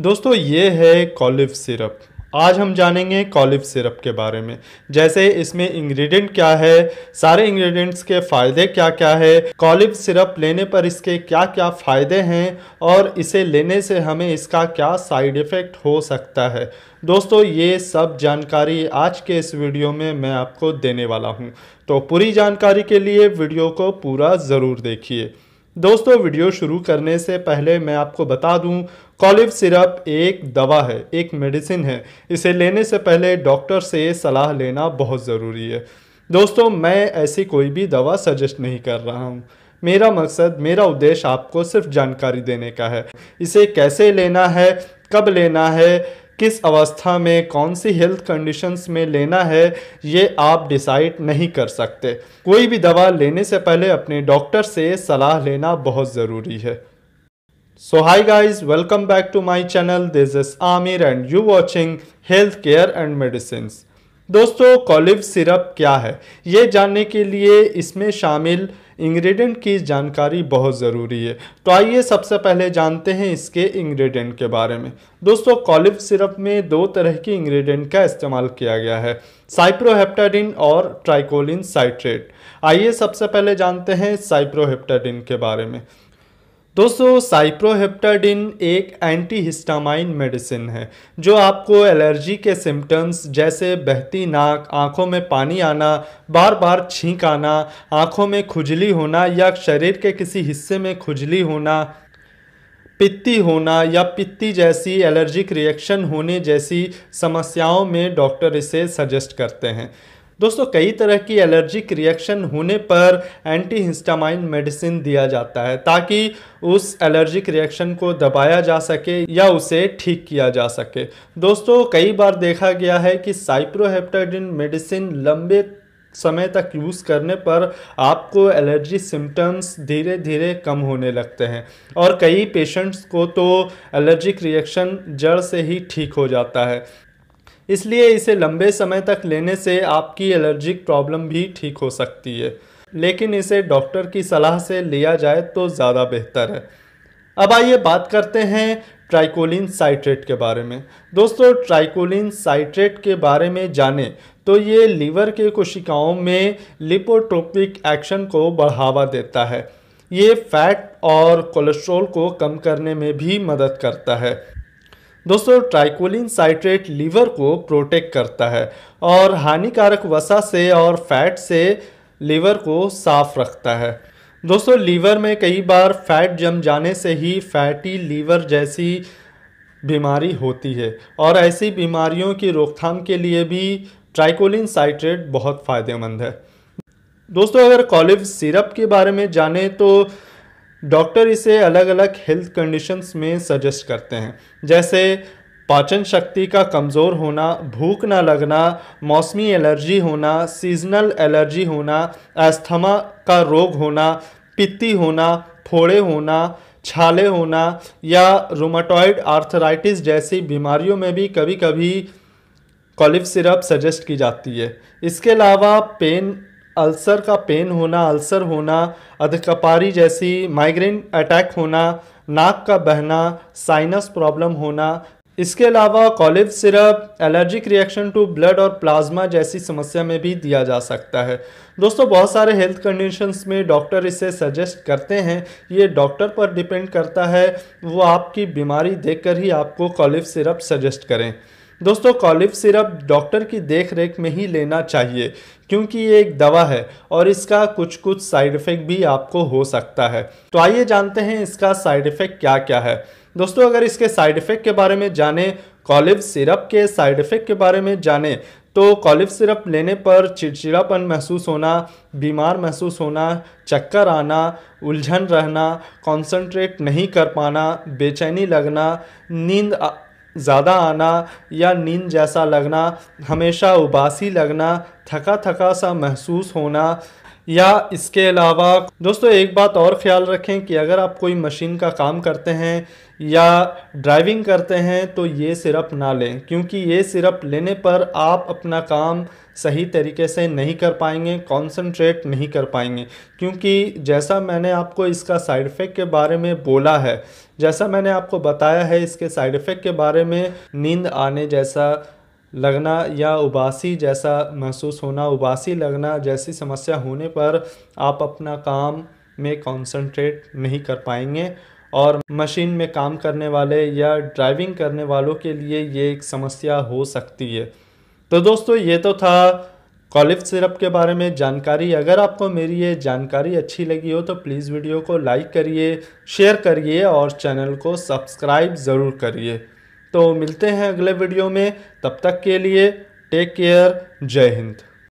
दोस्तों ये है कॉलिफ सिरप आज हम जानेंगे कॉलिफ सिरप के बारे में जैसे इसमें इंग्रेडिएंट क्या है सारे इंग्रेडिएंट्स के फ़ायदे क्या क्या है कॉलिफ सिरप लेने पर इसके क्या क्या फ़ायदे हैं और इसे लेने से हमें इसका क्या साइड इफ़ेक्ट हो सकता है दोस्तों ये सब जानकारी आज के इस वीडियो में मैं आपको देने वाला हूँ तो पूरी जानकारी के लिए वीडियो को पूरा ज़रूर देखिए दोस्तों वीडियो शुरू करने से पहले मैं आपको बता दूं कॉलिव सिरप एक दवा है एक मेडिसिन है इसे लेने से पहले डॉक्टर से सलाह लेना बहुत ज़रूरी है दोस्तों मैं ऐसी कोई भी दवा सजेस्ट नहीं कर रहा हूँ मेरा मकसद मेरा उद्देश्य आपको सिर्फ जानकारी देने का है इसे कैसे लेना है कब लेना है किस अवस्था में कौन सी हेल्थ कंडीशंस में लेना है ये आप डिसाइड नहीं कर सकते कोई भी दवा लेने से पहले अपने डॉक्टर से सलाह लेना बहुत ज़रूरी है so hi guys welcome back to my channel this is Aamir and you watching health care and medicine दोस्तों कॉलिव सिरप क्या है ये जानने के लिए इसमें शामिल इंग्रेडिएंट की जानकारी बहुत ज़रूरी है तो आइए सबसे पहले जानते हैं इसके इंग्रेडिएंट के बारे में दोस्तों कॉलिफ सिरप में दो तरह के इंग्रेडिएंट का इस्तेमाल किया गया है साइप्रोहेप्टाडिन और ट्राइकोलिन साइट्रेट आइए सबसे पहले जानते हैं साइप्रोहेप्टाडिन के बारे में दोस्तों साइप्रोहेप्टाडिन एक एंटी हिस्टामाइन मेडिसिन है जो आपको एलर्जी के सिम्टम्स जैसे बहती नाक आंखों में पानी आना बार बार छींक आना आंखों में खुजली होना या शरीर के किसी हिस्से में खुजली होना पित्ती होना या पित्ती जैसी एलर्जिक रिएक्शन होने जैसी समस्याओं में डॉक्टर इसे सजेस्ट करते हैं दोस्तों कई तरह की एलर्जिक रिएक्शन होने पर एंटी हिस्टामाइन मेडिसिन दिया जाता है ताकि उस एलर्जिक रिएक्शन को दबाया जा सके या उसे ठीक किया जा सके दोस्तों कई बार देखा गया है कि साइप्रोहेप्टाडिन मेडिसिन लंबे समय तक यूज़ करने पर आपको एलर्जी सिम्टम्स धीरे धीरे कम होने लगते हैं और कई पेशेंट्स को तो एलर्जिक रिएक्शन जड़ से ही ठीक हो जाता है इसलिए इसे लंबे समय तक लेने से आपकी एलर्जिक प्रॉब्लम भी ठीक हो सकती है लेकिन इसे डॉक्टर की सलाह से लिया जाए तो ज़्यादा बेहतर है अब आइए बात करते हैं ट्राइकोलिन साइट्रेट के बारे में दोस्तों ट्राइकोलिन साइट्रेट के बारे में जाने तो ये लीवर के कोशिकाओं में लिपोट्रोपिक एक्शन को बढ़ावा देता है ये फैट और कोलेस्ट्रॉल को कम करने में भी मदद करता है दोस्तों ट्राइकोलिन साइट्रेट लीवर को प्रोटेक्ट करता है और हानिकारक वसा से और फैट से लीवर को साफ रखता है दोस्तों लीवर में कई बार फैट जम जाने से ही फैटी लीवर जैसी बीमारी होती है और ऐसी बीमारियों की रोकथाम के लिए भी ट्राइकोलिन साइट्रेट बहुत फ़ायदेमंद है दोस्तों अगर कॉलिव सिरप के बारे में जाने तो डॉक्टर इसे अलग अलग हेल्थ कंडीशंस में सजेस्ट करते हैं जैसे पाचन शक्ति का कमज़ोर होना भूख ना लगना मौसमी एलर्जी होना सीजनल एलर्जी होना अस्थमा का रोग होना पित्ती होना फोड़े होना छाले होना या रोमाटॉइड आर्थराइटिस जैसी बीमारियों में भी कभी कभी कॉलिफ सिरप सजेस्ट की जाती है इसके अलावा पेन अल्सर का पेन होना अल्सर होना अधकपारी जैसी माइग्रेन अटैक होना नाक का बहना साइनस प्रॉब्लम होना इसके अलावा Coliv syrup allergic reaction to blood और प्लाज्मा जैसी समस्या में भी दिया जा सकता है दोस्तों बहुत सारे हेल्थ कंडीशंस में डॉक्टर इसे सजेस्ट करते हैं ये डॉक्टर पर डिपेंड करता है वो आपकी बीमारी देखकर ही आपको कॉलिव सिरप सजेस्ट करें दोस्तों कॉलिफ सिरप डॉक्टर की देख रेख में ही लेना चाहिए क्योंकि ये एक दवा है और इसका कुछ कुछ साइड इफ़ेक्ट भी आपको हो सकता है तो आइए जानते हैं इसका साइड इफ़ेक्ट क्या क्या है दोस्तों अगर इसके साइड इफ़ेक्ट के बारे में जाने कॉलिफ सिरप के साइड इफ़ेक्ट के बारे में जाने तो कॉलिफ सिरप लेने पर चिड़चिड़ापन महसूस होना बीमार महसूस होना चक्कर आना उलझन रहना कंसंट्रेट नहीं कर पाना बेचैनी लगना नींद ज़्यादा आना या नींद जैसा लगना हमेशा उबासी लगना थका थका सा महसूस होना या इसके अलावा दोस्तों एक बात और ख्याल रखें कि अगर आप कोई मशीन का काम करते हैं या ड्राइविंग करते हैं तो ये सिरप ना लें क्योंकि ये सिरप लेने पर आप अपना काम सही तरीके से नहीं कर पाएंगे कंसंट्रेट नहीं कर पाएंगे क्योंकि जैसा मैंने आपको इसका साइड इफ़ेक्ट के बारे में बोला है जैसा मैंने आपको बताया है इसके साइड इफ़ेक्ट के बारे में नींद आने जैसा लगना या उबासी जैसा महसूस होना उबासी लगना जैसी समस्या होने पर आप अपना काम में कंसंट्रेट नहीं कर पाएंगे और मशीन में काम करने वाले या ड्राइविंग करने वालों के लिए ये एक समस्या हो सकती है तो दोस्तों ये तो था कॉलिफ सिरप के बारे में जानकारी अगर आपको मेरी ये जानकारी अच्छी लगी हो तो प्लीज़ वीडियो को लाइक करिए शेयर करिए और चैनल को सब्सक्राइब ज़रूर करिए तो मिलते हैं अगले वीडियो में तब तक के लिए टेक केयर जय हिंद